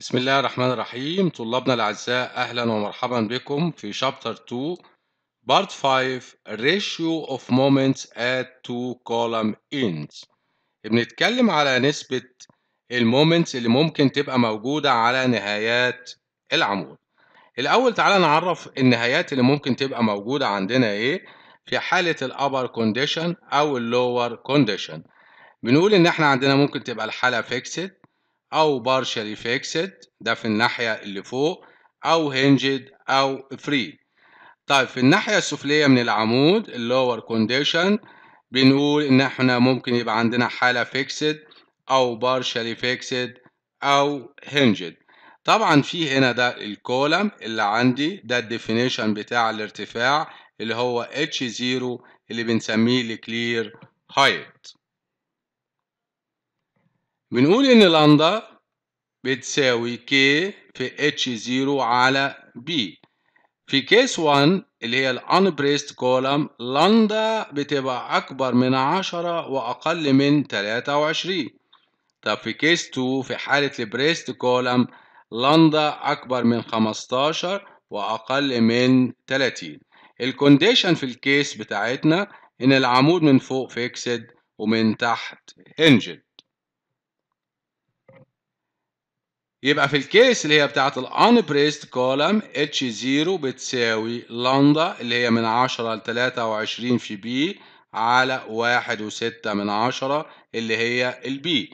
بسم الله الرحمن الرحيم طلابنا الأعزاء أهلا ومرحبا بكم في شابتر 2 بارت 5 Ratio of Moments at Two Column Ends بنتكلم على نسبة المومنتس اللي ممكن تبقى موجودة على نهايات العمود الأول تعالى نعرف النهايات اللي ممكن تبقى موجودة عندنا إيه في حالة الأبر كونديشن أو اللور كونديشن بنقول إن إحنا عندنا ممكن تبقى الحالة فيكسد أو partially fixed ده في الناحية اللي فوق أو hinged أو free طيب في الناحية السفلية من العمود اللور كونديشن بنقول إن إحنا ممكن يبقى عندنا حالة fixed أو partially fixed أو hinged طبعا في هنا ده الكولم اللي عندي ده الديفينيشن بتاع الارتفاع اللي هو H0 اللي بنسميه الكلير هايت بنقول إن لندا بتساوي K في H0 على B في كيس 1 اللي هي الانبريست كولم لندا بتبقى أكبر من 10 وأقل من 23 طب في كيس 2 في حالة البريست كولم لندا أكبر من 15 وأقل من 30 الكونديشن في الكيس بتاعتنا إن العمود من فوق فيكسد ومن تحت انجل يبقى في الكيس اللي هي بتاعت unbraced column H0 بتساوي لندا اللي هي من 10 ل 23 في B على 1.6 من 10 اللي هي البي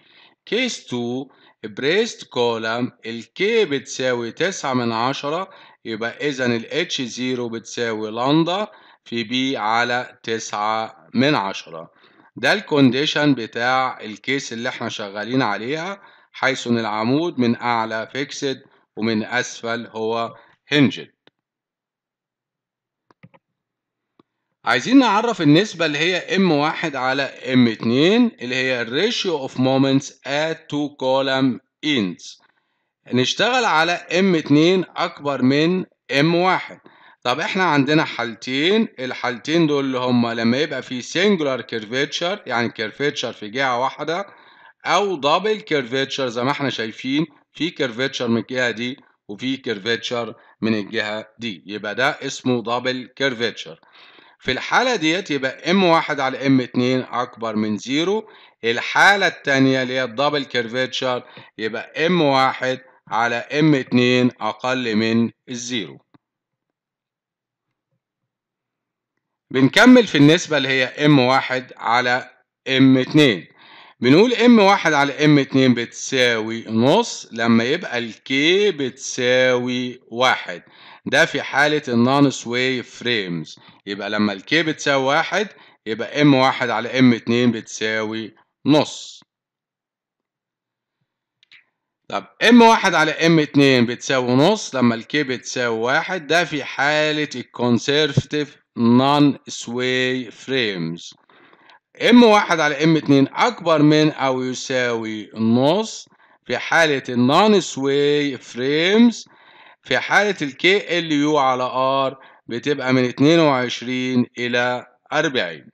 كيس 2 بريست كولم الكي بتساوي 9 من 10 يبقى إذا ال H0 بتساوي لندا في بي على 9 من 10 ده الكونديشن بتاع الكيس اللي احنا شغالين عليها حيث ان العمود من اعلى فيكسد ومن اسفل هو هنجد عايزين نعرف النسبة اللي هي M1 على M2 اللي هي الريشيو of moments at two column ends نشتغل على M2 أكبر من M1 طب احنا عندنا حالتين الحالتين دول اللي هما لما يبقى في singular curvature يعني curvature في جهة واحدة او دبل كيرفيتشر زي ما احنا شايفين في كيرفيتشر من الجهه دي وفي كيرفيتشر من الجهه دي يبقى ده اسمه دبل كيرفيتشر في الحالة ديت يبقى ام واحد على ام اتنين اكبر من زيرو الحالة التانية اللي هي الدبل كيرفيتشر يبقى ام واحد على ام اتنين اقل من الزيرو بنكمل في النسبة اللي هي ام واحد على ام اتنين بنقول ام واحد على ام اتنين بتساوي نص لما يبقى الكي بتساوي واحد ده في حالة النون سوي فريمز يبقى لما الكي بتساوي واحد يبقى ام واحد على ام اتنين بتساوي نص طب ام واحد على ام اتنين بتساوي نص لما الكي بتساوي واحد ده في حالة الكونسيرفتيف نون سواي فريمز ام واحد على ام اتنين اكبر من او يساوي النص في حالة النون سوي فريمز في حالة الكي ال يو على ار بتبقى من اتنين وعشرين الى اربعين